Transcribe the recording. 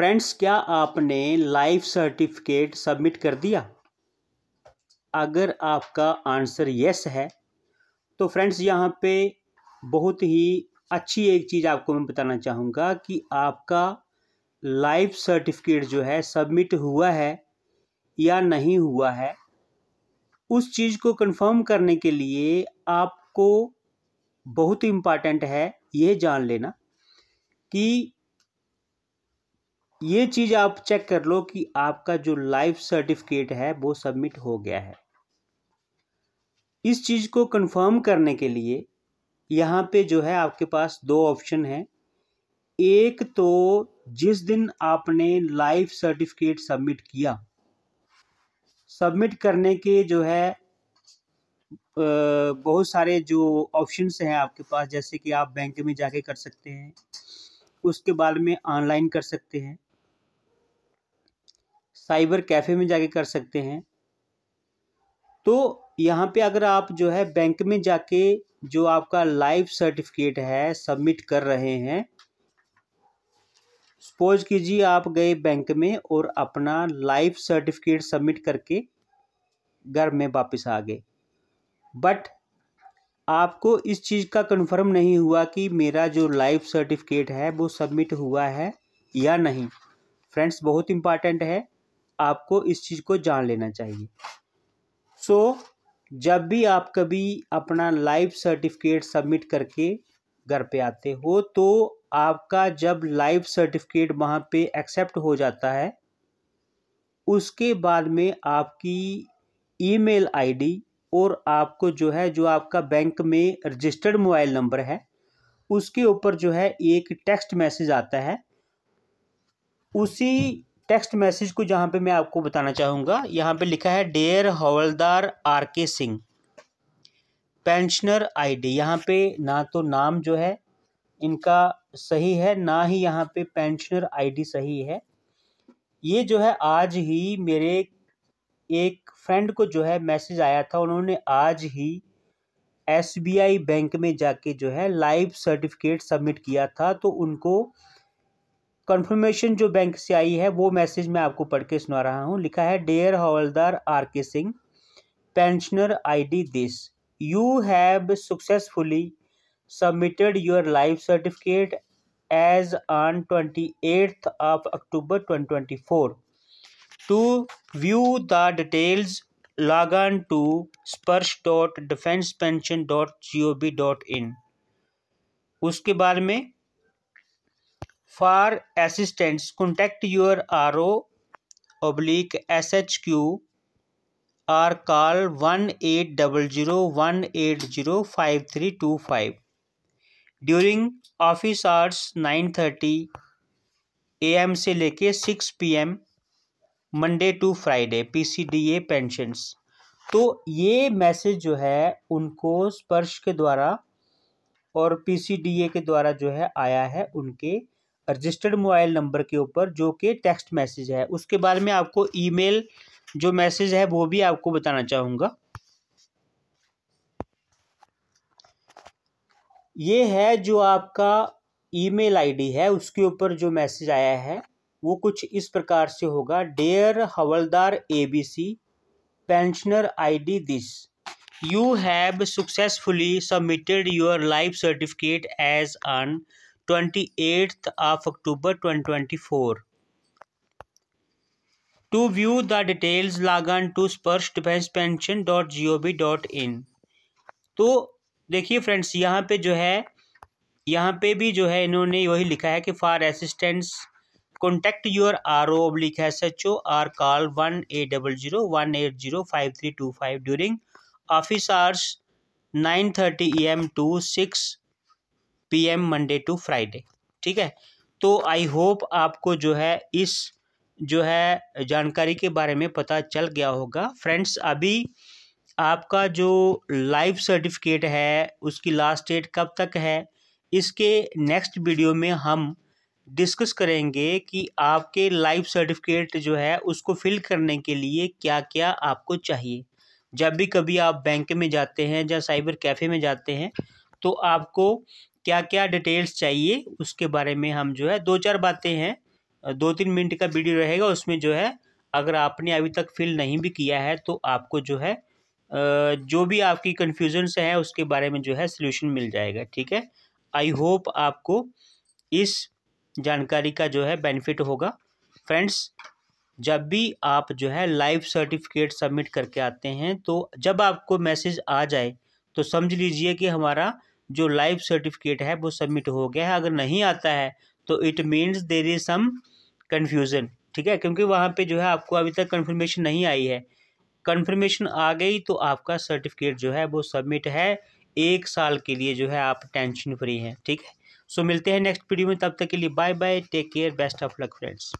friends क्या आपने life certificate submit कर दिया अगर आपका आंसर यस है तो फ्रेंड्स यहाँ पे बहुत ही अच्छी एक चीज़ आपको मैं बताना चाहूँगा कि आपका लाइफ सर्टिफिकेट जो है सबमिट हुआ है या नहीं हुआ है उस चीज़ को कंफर्म करने के लिए आपको बहुत इम्पॉर्टेंट है ये जान लेना कि ये चीज़ आप चेक कर लो कि आपका जो लाइफ सर्टिफिकेट है वो सबमिट हो गया है इस चीज़ को कंफर्म करने के लिए यहाँ पे जो है आपके पास दो ऑप्शन है एक तो जिस दिन आपने लाइफ सर्टिफिकेट सबमिट किया सबमिट करने के जो है बहुत सारे जो ऑप्शंस हैं आपके पास जैसे कि आप बैंक में जाके कर सकते हैं उसके बाद में ऑनलाइन कर सकते हैं साइबर कैफ़े में जाके कर सकते हैं तो यहाँ पे अगर आप जो है बैंक में जाके जो आपका लाइफ सर्टिफिकेट है सबमिट कर रहे हैं सपोज कीजिए आप गए बैंक में और अपना लाइफ सर्टिफिकेट सबमिट करके घर में वापस आ गए बट आपको इस चीज़ का कंफर्म नहीं हुआ कि मेरा जो लाइफ सर्टिफिकेट है वो सबमिट हुआ है या नहीं फ्रेंड्स बहुत इम्पॉर्टेंट है आपको इस चीज़ को जान लेना चाहिए सो so, जब भी आप कभी अपना लाइव सर्टिफिकेट सबमिट करके घर पे आते हो तो आपका जब लाइव सर्टिफिकेट वहाँ पे एक्सेप्ट हो जाता है उसके बाद में आपकी ईमेल आईडी और आपको जो है जो आपका बैंक में रजिस्टर्ड मोबाइल नंबर है उसके ऊपर जो है एक टेक्स्ट मैसेज आता है उसी टेक्स्ट मैसेज को जहाँ पे मैं आपको बताना चाहूँगा यहाँ पे लिखा है dare Havildar R K Singh pensioner ID यहाँ पे ना तो नाम जो है इनका सही है ना ही यहाँ पे पेंशनर आईडी सही है ये जो है आज ही मेरे एक फ्रेंड को जो है मैसेज आया था उन्होंने आज ही एसबीआई बैंक में जाके जो है लाइव सर्टिफिकेट सबमिट किया था तो उनको कन्फर्मेशन जो बैंक से आई है वो मैसेज मैं आपको पढ़ के सुना रहा हूँ लिखा है dare Havildar R K Singh pensioner I D this you have successfully submitted your life certificate as on twenty eighth of October twenty twenty four to view the details log on to Sparsh dot defence pension dot G O B dot in उसके बारे में for assistance contact your R O oblique S H Q R call one eight double zero one eight zero five three two five during office hours nine thirty A M से लेके six P M Monday to Friday P C D A pensions तो ये message जो है उनको स्पर्श के द्वारा और पी सी डी ए के द्वारा जो है आया है उनके रजिस्टर्ड मोबाइल नंबर के ऊपर जो कि टेक्स्ट मैसेज है उसके बाद में आपको ईमेल जो मैसेज है वो भी आपको बताना चाहूँगा ये है जो आपका ईमेल आईडी है उसके ऊपर जो मैसेज आया है वो कुछ इस प्रकार से होगा dear havildar ABC pensioner ID this you have successfully submitted your life certificate as an twenty eighth of October twenty twenty four to view defence pension dot G O on dot in तो देखिए friends यहाँ पे जो है यहाँ पे भी जो है इन्होंने वही लिखा है कि for assistance contact your R O लिखा S H O or call one eight double zero one eight zero five three two five during office hours nine thirty A M to six PM Monday to Friday ठीक है तो I hope आपको जो है इस जो है जानकारी के बारे में पता चल गया होगा फ्रेंड्स अभी आपका जो लाइव सर्टिफिकेट है उसकी लास्ट डेट कब तक है इसके नेक्स्ट वीडियो में हम डिस्कस करेंगे कि आपके लाइव सर्टिफिकेट जो है उसको फिल करने के लिए क्या क्या आपको चाहिए जब भी कभी आप बैंक में जाते हैं या साइबर कैफ़े में जाते हैं तो आपको क्या क्या डिटेल्स चाहिए उसके बारे में हम जो है दो चार बातें हैं दो तीन मिनट का वीडियो रहेगा उसमें जो है अगर आपने अभी तक फिल नहीं भी किया है तो आपको जो है जो भी आपकी कन्फ्यूजन्स हैं उसके बारे में जो है सोल्यूशन मिल जाएगा ठीक है आई होप आपको इस जानकारी का जो है बेनिफिट होगा फ्रेंड्स जब भी आप जो है लाइव सर्टिफिकेट सबमिट करके आते हैं तो जब आपको मैसेज आ जाए तो समझ लीजिए कि हमारा जो लाइफ सर्टिफिकेट है वो सबमिट हो गया है अगर नहीं आता है तो it means there is some confusion ठीक है क्योंकि वहाँ पे जो है आपको अभी तक कन्फर्मेशन नहीं आई है कन्फर्मेशन आ गई तो आपका सर्टिफिकेट जो है वो सबमिट है एक साल के लिए जो है आप टेंशन फ्री हैं ठीक है सो so, मिलते हैं नेक्स्ट वीडियो में तब तक के लिए bye bye take care best of luck friends